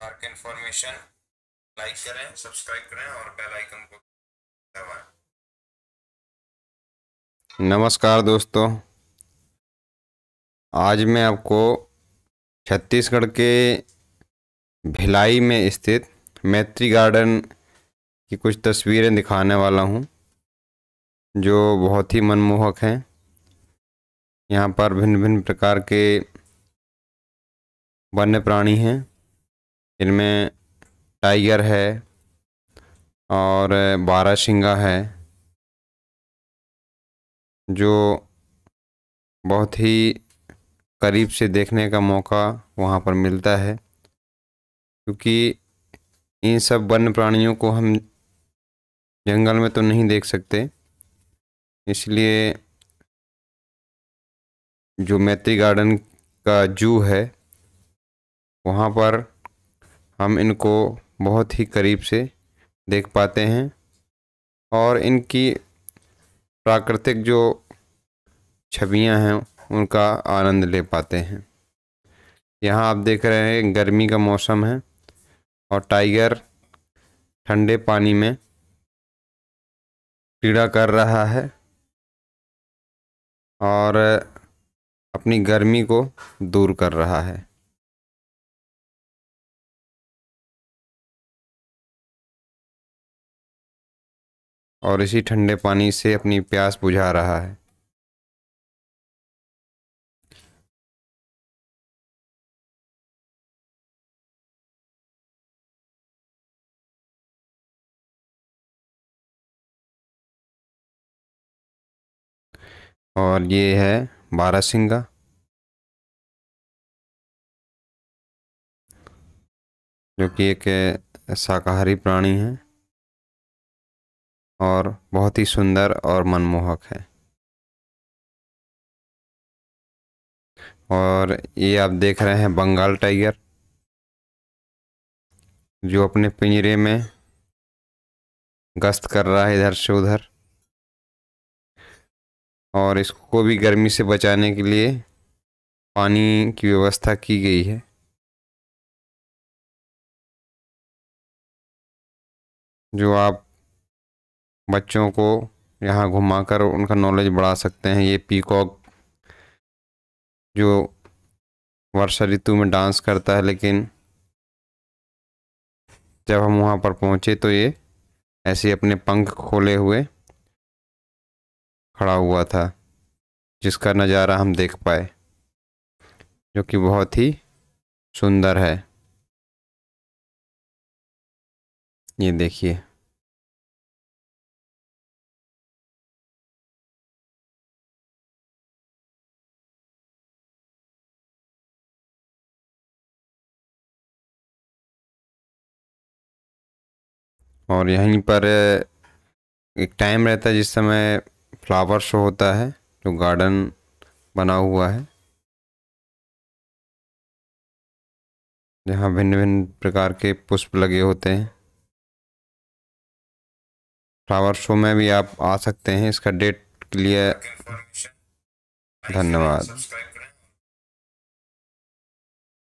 park information like करें subscribe करें और बेल आइकन को दबाएं नमस्कार दोस्तों आज मैं आपको छत्तीसगढ़ के भिलाई में स्थित मैत्री गार्डन की कुछ तस्वीरें दिखाने वाला हूँ जो बहुत ही मनमोहक हैं यहाँ पर भिन्न भिन्न प्रकार के वन्य प्राणी हैं इनमें टाइगर है और शिंगा है जो बहुत ही करीब से देखने का मौका वहाँ पर मिलता है क्योंकि इन सब वन्य प्राणियों को हम जंगल में तो नहीं देख सकते इसलिए जो मैत्री गार्डन का जू है वहाँ पर हम इनको बहुत ही करीब से देख पाते हैं और इनकी प्राकृतिक जो छवियां हैं उनका आनंद ले पाते हैं यहाँ आप देख रहे हैं गर्मी का मौसम है और टाइगर ठंडे पानी में पीड़ा कर रहा है और अपनी गर्मी को दूर कर रहा है और इसी ठंडे पानी से अपनी प्यास बुझा रहा है और ये है सिंगा जो कि एक शाकाहारी प्राणी है और बहुत ही सुंदर और मनमोहक है और ये आप देख रहे हैं बंगाल टाइगर जो अपने पिंजरे में गश्त कर रहा है इधर से उधर और इसको भी गर्मी से बचाने के लिए पानी की व्यवस्था की गई है जो आप बच्चों को यहाँ घुमाकर उनका नॉलेज बढ़ा सकते हैं ये पीकॉक जो वर्षा ऋतु में डांस करता है लेकिन जब हम वहाँ पर पहुँचे तो ये ऐसे अपने पंख खोले हुए खड़ा हुआ था जिसका नज़ारा हम देख पाए जो कि बहुत ही सुंदर है ये देखिए और यहीं पर एक टाइम रहता है जिस समय फ्लावर शो होता है जो गार्डन बना हुआ है जहाँ भिन्न भिन्न प्रकार के पुष्प लगे होते हैं फ्लावर शो में भी आप आ सकते हैं इसका डेट के लिए धन्यवाद